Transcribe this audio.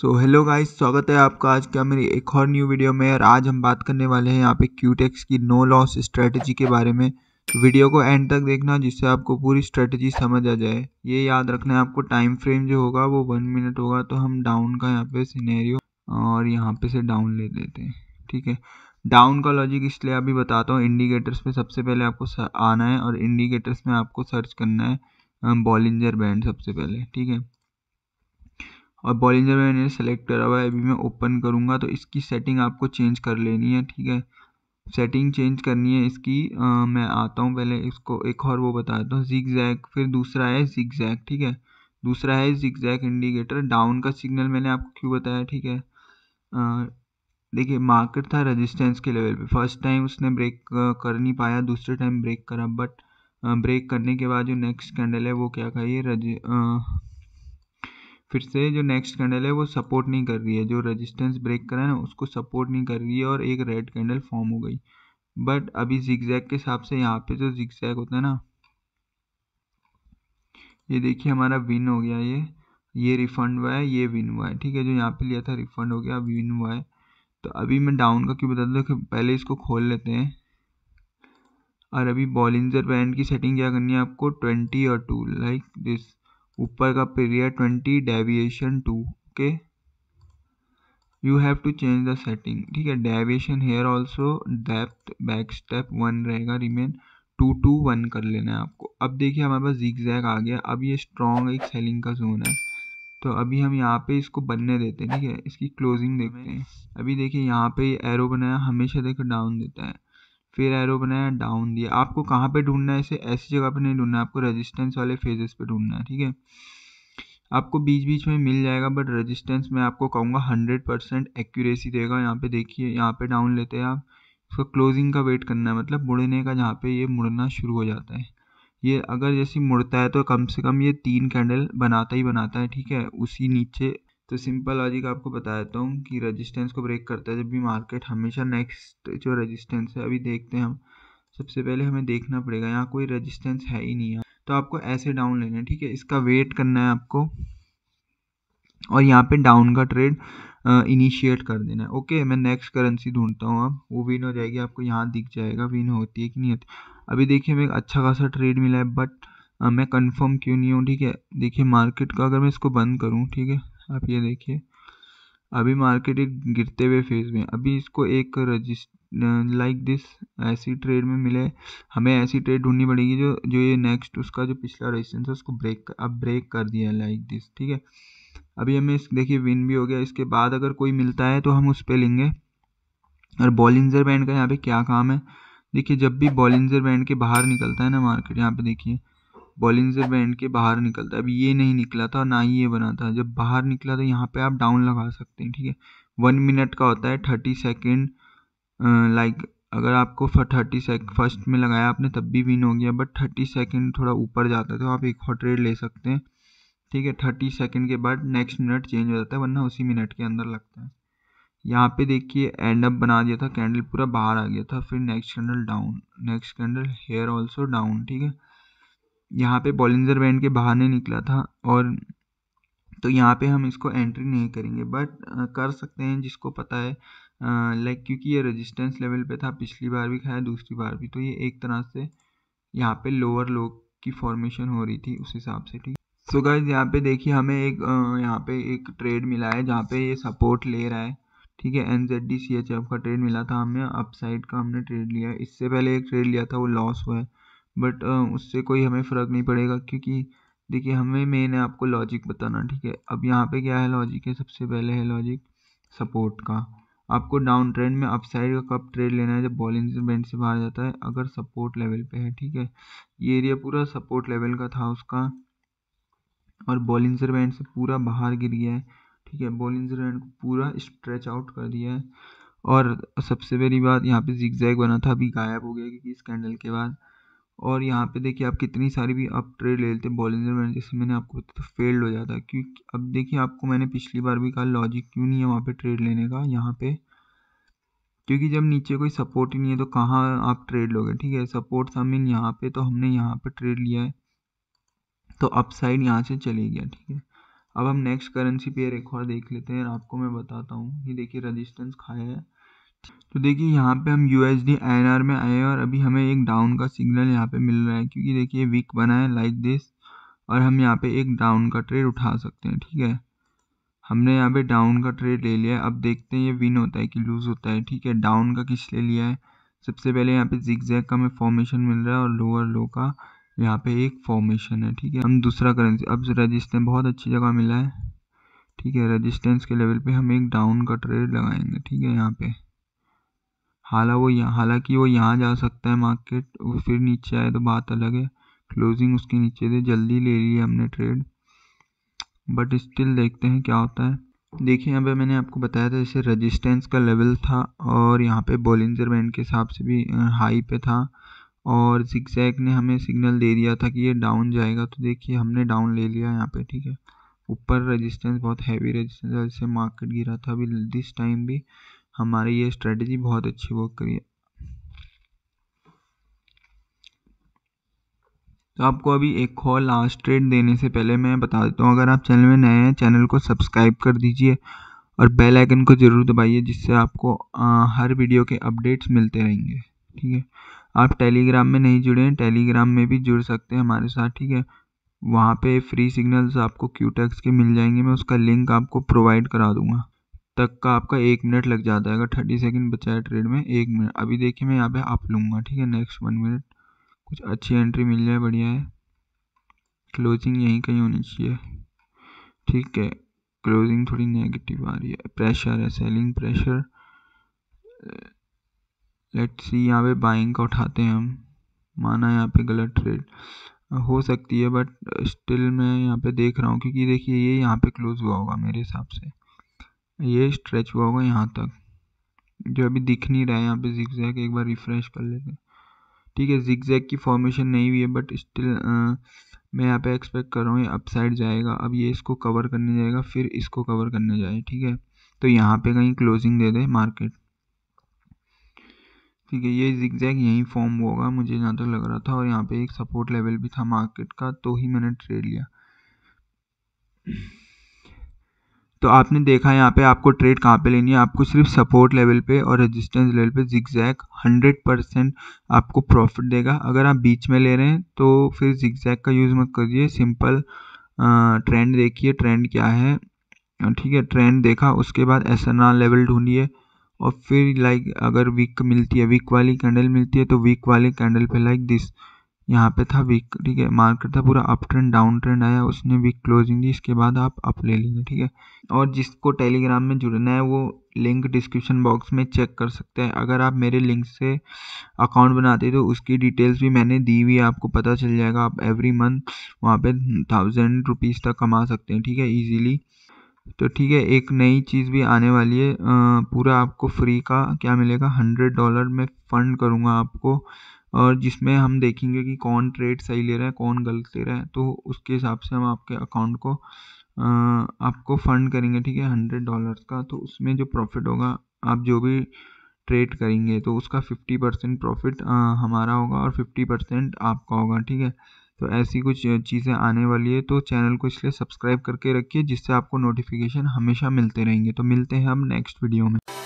so hello guys स्वागत है आपका आज क्या मेरी एक और न्यू वीडियो में और आज हम बात करने वाले हैं यहाँ पे क्यूटेक्स की नो लॉस स्ट्रेटजी के बारे में वीडियो तो को एंड तक देखना जिससे आपको पूरी स्ट्रेटजी समझ आ जाए ये याद रखना है आपको टाइम फ्रेम जो होगा वो वन मिनट होगा तो हम डाउन का यहाँ पे सीनेरियो और यहाँ पे से डाउन ले लेते हैं ठीक है डाउन का लॉजिक इसलिए अभी बताता हूँ इंडिकेटर्स पर सबसे पहले आपको आना है और इंडिकेटर्स में आपको सर्च करना है बॉलिंजर बैंड सबसे पहले ठीक है और बॉलिंजर मैंने सेलेक्ट करा हुआ है अभी मैं ओपन करूँगा तो इसकी सेटिंग आपको चेंज कर लेनी है ठीक है सेटिंग चेंज करनी है इसकी आ, मैं आता हूँ पहले इसको एक और वो बताता हूँ जिक जैक फिर दूसरा है जिक जैक ठीक है दूसरा है जिक जैक इंडिकेटर डाउन का सिग्नल मैंने आपको क्यों बताया ठीक है देखिए मार्केट था रेजिस्टेंस के लेवल पे फर्स्ट टाइम उसने ब्रेक कर नहीं पाया दूसरे टाइम ब्रेक करा बट ब्रेक करने के बाद जो नेक्स्ट कैंडल है वो क्या कहिए फिर से जो नेक्स्ट कैंडल है वो सपोर्ट नहीं कर रही है जो रेजिस्टेंस ब्रेक करा है ना उसको सपोर्ट नहीं कर रही है और एक रेड कैंडल फॉर्म हो गई बट अभी जिक्जैक के हिसाब से यहाँ पे जो जिक्जैक होता है ना ये देखिए हमारा विन हो गया ये ये रिफंड हुआ है ये विन हुआ है ठीक है जो यहाँ पे लिया था रिफंड हो गया अब विन हुआ है तो अभी मैं डाउन का क्यों बता दूँ पहले इसको खोल लेते हैं और अभी बॉलिंजर बैंड की सेटिंग क्या करनी है आपको ट्वेंटी और टू लाइक दिस ऊपर का period twenty deviation two okay you have to change the setting ठीक है deviation here also depth back step one रहेगा रिमेन टू टू वन कर लेना है आपको अब देखिए हमारे पास जिक जैक आ गया अब ये स्ट्रॉन्ग एक सेलिंग का जोन है तो अभी हम यहाँ पे इसको बनने देते हैं ठीक है इसकी क्लोजिंग देखते हैं अभी देखिए यहाँ पे एरो बनाया हमेशा देखो डाउन देता है फिर एरो बनाया डाउन दिया आपको कहाँ पे ढूंढना है इसे ऐसी जगह पे नहीं ढूंढना है आपको रेजिस्टेंस वाले फेजेस पे ढूंढना है ठीक है आपको बीच बीच में मिल जाएगा बट रेजिस्टेंस मैं आपको कहूँगा हंड्रेड परसेंट एक्यूरेसी देगा यहाँ पे देखिए यहाँ पे डाउन लेते हैं आप उसका क्लोजिंग का वेट करना है मतलब मुड़ने का जहाँ पे ये मुड़ना शुरू हो जाता है ये अगर जैसे मुड़ता है तो कम से कम ये तीन कैंडल बनाता ही बनाता है ठीक है उसी नीचे तो सिंपल लॉजिक आपको बता देता हूँ कि रेजिस्टेंस को ब्रेक करता है जब भी मार्केट हमेशा नेक्स्ट जो रेजिस्टेंस है अभी देखते हैं हम सबसे पहले हमें देखना पड़ेगा यहाँ कोई रेजिस्टेंस है ही नहीं है तो आपको ऐसे डाउन लेना है ठीक है इसका वेट करना है आपको और यहाँ पे डाउन का ट्रेड इनिशिएट कर देना है ओके मैं नेक्स्ट करेंसी ढूंढता हूँ अब वो विन हो जाएगी आपको यहाँ दिख जाएगा विन होती है कि नहीं होती अभी देखिए हमें अच्छा खासा ट्रेड मिला है बट मैं कंफर्म क्यों नहीं हूँ ठीक है देखिए मार्केट का अगर मैं इसको बंद करूँ ठीक है आप ये देखिए अभी मार्केट एक गिरते हुए फेज में अभी इसको एक रजिस्ट लाइक दिस ऐसी ट्रेड में मिले हमें ऐसी ट्रेड ढूंढनी पड़ेगी जो जो ये नेक्स्ट उसका जो पिछला रेजिस्टेंस है उसको ब्रेक अब ब्रेक कर दिया लाइक दिस ठीक है अभी हमें इस देखिए विन भी हो गया इसके बाद अगर कोई मिलता है तो हम उस पर लेंगे और बॉलिंजर बैंड का यहाँ पे क्या काम है देखिए जब भी बॉलिंजर बैंड के बाहर निकलता है ना मार्केट यहाँ पे देखिए बॉलिंग से बैंड के बाहर निकलता है अब ये नहीं निकला था ना ही ये बना था जब बाहर निकला तो यहाँ पे आप डाउन लगा सकते हैं ठीक है वन मिनट का होता है थर्टी सेकेंड लाइक अगर आपको थर्टी सेक फर्स्ट में लगाया आपने तब भी विन हो गया बट थर्टी सेकेंड थोड़ा ऊपर जाता है तो आप एक हॉट रेड ले सकते हैं ठीक है थर्टी सेकेंड के बाद नेक्स्ट मिनट चेंज हो जाता है वरना उसी मिनट के अंदर लगता है यहाँ पे देखिए एंड अप बना दिया था कैंडल पूरा बाहर आ गया था फिर next candle down next candle here also down ठीक है यहाँ पे बॉलिंजर बैंड के बाहर नहीं निकला था और तो यहाँ पे हम इसको एंट्री नहीं करेंगे बट कर सकते हैं जिसको पता है लाइक क्योंकि ये रेजिस्टेंस लेवल पे था पिछली बार भी खाया दूसरी बार भी तो ये एक तरह से यहाँ पे लोअर लो की फॉर्मेशन हो रही थी उस हिसाब से ठीक सो गाइज यहाँ पे देखिए हमें एक यहाँ पे एक ट्रेड मिला है जहाँ पे ये सपोर्ट ले रहा है ठीक है N Z D C H F का ट्रेड मिला था हमें अपसाइड का हमने ट्रेड लिया है इससे पहले एक ट्रेड लिया था वो लॉस हुआ है बट उससे कोई हमें फ़र्क नहीं पड़ेगा क्योंकि देखिए हमें मेन है आपको लॉजिक बताना ठीक है अब यहाँ पे क्या है लॉजिक है सबसे पहले है लॉजिक सपोर्ट का आपको डाउन ट्रेंड में अपसाइड का कब ट्रेड लेना है जब बॉलिंग बैंड से बाहर जाता है अगर सपोर्ट लेवल पे है ठीक है ये एरिया पूरा सपोर्ट लेवल का था उसका और बॉलिंजर बैंड से पूरा बाहर गिर गया है ठीक है बॉलिंजर बैंड को पूरा स्ट्रेच आउट कर दिया है और सबसे पहली बात यहाँ पे जिगजैग बना था अभी गायब हो गया क्योंकि स्कैंडल के बाद और यहाँ पे देखिए आप कितनी सारी भी आप ट्रेड ले लेते हैं में जैसे मैंने आपको तो फेल्ड हो जाता क्योंकि अब देखिए आपको मैंने पिछली बार भी कहा लॉजिक क्यों नहीं है वहाँ पे ट्रेड लेने का यहाँ पे क्योंकि जब नीचे कोई सपोर्ट ही नहीं है तो कहाँ आप ट्रेड लोगे ठीक है सपोर्ट था मीन यहाँ पे तो हमने यहाँ पे ट्रेड लिया है तो अपसाइड यहाँ से चले गया ठीक है अब हम नेक्स्ट करेंसी पेयर एक और देख लेते हैं आपको मैं बताता हूँ ये देखिए रजिस्टेंस खाया है तो देखिए यहाँ पे हम U S D N R में आए हैं और अभी हमें एक डाउन का सिग्नल यहाँ पे मिल रहा है क्योंकि देखिए वीक बना है लाइक दिस और हम यहाँ पे एक डाउन का ट्रेड उठा सकते हैं ठीक है हमने यहाँ पे डाउन का ट्रेड ले लिया अब देखते हैं ये विन होता है कि लूज़ होता है ठीक है डाउन का किस ले लिया है सबसे पहले यहाँ पे जिग का हमें फॉर्मेशन मिल रहा है और लोअर लो का यहाँ पे एक फॉर्मेशन है ठीक है हम दूसरा करेंसी अब रजिस्टेंस बहुत अच्छी जगह मिला है ठीक है रजिस्टेंस के लेवल पर हम एक डाउन का ट्रेड लगाएंगे ठीक है यहाँ पर हाला वो यहाँ हालांकि वो यहाँ जा सकता है मार्केट और फिर नीचे आए तो बात अलग है क्लोजिंग उसके नीचे थे जल्दी ले लिया हमने ट्रेड बट स्टिल देखते हैं क्या होता है देखिए यहाँ पे मैंने आपको बताया था जैसे रजिस्टेंस का लेवल था और यहाँ पे बोलिंजर बैंड के हिसाब से भी हाई पे था और जिक्जैक ने हमें सिग्नल दे दिया था कि ये डाउन जाएगा तो देखिए हमने डाउन ले लिया यहाँ पे ठीक है ऊपर रेजिस्टेंस बहुत हैवी रेजिस्टेंस था जैसे मार्केट गिरा था अभी दिस टाइम भी हमारी ये स्ट्रेटजी बहुत अच्छी वर्क करी है तो आपको अभी एक और लास्ट ट्रेड देने से पहले मैं बता देता हूँ अगर आप चैनल में नए हैं चैनल को सब्सक्राइब कर दीजिए और बेल आइकन को ज़रूर दबाइए जिससे आपको आ, हर वीडियो के अपडेट्स मिलते रहेंगे ठीक है आप टेलीग्राम में नहीं जुड़े हैं टेलीग्राम में भी जुड़ सकते हैं हमारे साथ ठीक है वहाँ पे फ्री सिग्नल्स आपको क्यूटेक्स के मिल जाएंगे मैं उसका लिंक आपको प्रोवाइड करा दूँगा तक का आपका एक मिनट लग जाता है अगर थर्टी सेकेंड बचा है ट्रेड में एक मिनट अभी देखिए मैं यहाँ पे आप लूँगा ठीक है नेक्स्ट वन मिनट कुछ अच्छी एंट्री मिल जाए बढ़िया है क्लोजिंग यहीं कहीं होनी चाहिए ठीक है क्लोजिंग थोड़ी नेगेटिव आ रही है प्रेशर है सेलिंग प्रेशर लेट्स सी यहाँ पे बाइंग का उठाते हैं हम माना यहाँ पे गलत ट्रेड हो सकती है बट स्टिल मैं यहाँ पे देख रहा हूँ क्योंकि देखिए ये यहाँ पे क्लोज़ हुआ होगा मेरे हिसाब से ये स्ट्रेच हुआ होगा यहाँ तक जो अभी दिख नहीं रहा है यहाँ पे जैक एक बार रिफ्रेश कर लेते हैं ठीक है जैक की फॉर्मेशन नहीं हुई है बट स्टिल मैं यहाँ पे एक्सपेक्ट कर रहा हूँ ये अप साइड जाएगा अब ये इसको कवर करने जाएगा फिर इसको कवर करने जाए ठीक है तो यहाँ पे कहीं क्लोजिंग दे दे मार्केट ठीक है ये जैक यहीं फॉर्म होगा मुझे जहाँ तक लग रहा था और यहाँ पे एक सपोर्ट लेवल भी था मार्केट का तो ही मैंने ट्रेड लिया तो आपने देखा यहाँ पे आपको ट्रेड कहाँ पे लेनी है आपको सिर्फ सपोर्ट लेवल पे और रेजिस्टेंस लेवल पे जिगजैक 100 परसेंट आपको प्रॉफिट देगा अगर आप बीच में ले रहे हैं तो फिर जिगजैक का यूज़ मत करिए सिंपल ट्रेंड देखिए ट्रेंड क्या है ठीक है ट्रेंड देखा उसके बाद एस लेवल ढूंढिए और फिर लाइक अगर वीक मिलती है वीक वाली कैंडल मिलती है तो वीक वाली कैंडल पर लाइक दिस यहाँ पे था वीक ठीक है मार्केट था पूरा अप ट्रेंड डाउन ट्रेंड आया उसने वीक क्लोजिंग दी इसके बाद आप अप ले लेंगे ठीक है और जिसको टेलीग्राम में जुड़ना है वो लिंक डिस्क्रिप्शन बॉक्स में चेक कर सकते हैं अगर आप मेरे लिंक से अकाउंट बनाते तो उसकी डिटेल्स भी मैंने दी हुई है आपको पता चल जाएगा आप एवरी मंथ वहाँ पर थाउजेंड रुपीज़ तक कमा सकते हैं ठीक है ईजीली तो ठीक है एक नई चीज़ भी आने वाली है आ, पूरा आपको फ्री का क्या मिलेगा हंड्रेड डॉलर में फ़ंड करूँगा आपको और जिसमें हम देखेंगे कि कौन ट्रेड सही ले रहा है कौन गलत ले रहा है तो उसके हिसाब से हम आपके अकाउंट को आपको फ़ंड करेंगे ठीक है हंड्रेड डॉलर्स का तो उसमें जो प्रॉफिट होगा आप जो भी ट्रेड करेंगे तो उसका फिफ्टी परसेंट प्रॉफिट हमारा होगा और फिफ्टी परसेंट आपका होगा ठीक है तो ऐसी कुछ चीज़ें आने वाली है तो चैनल को इसलिए सब्सक्राइब करके रखिए जिससे आपको नोटिफिकेशन हमेशा मिलते रहेंगे तो मिलते हैं हम नेक्स्ट वीडियो में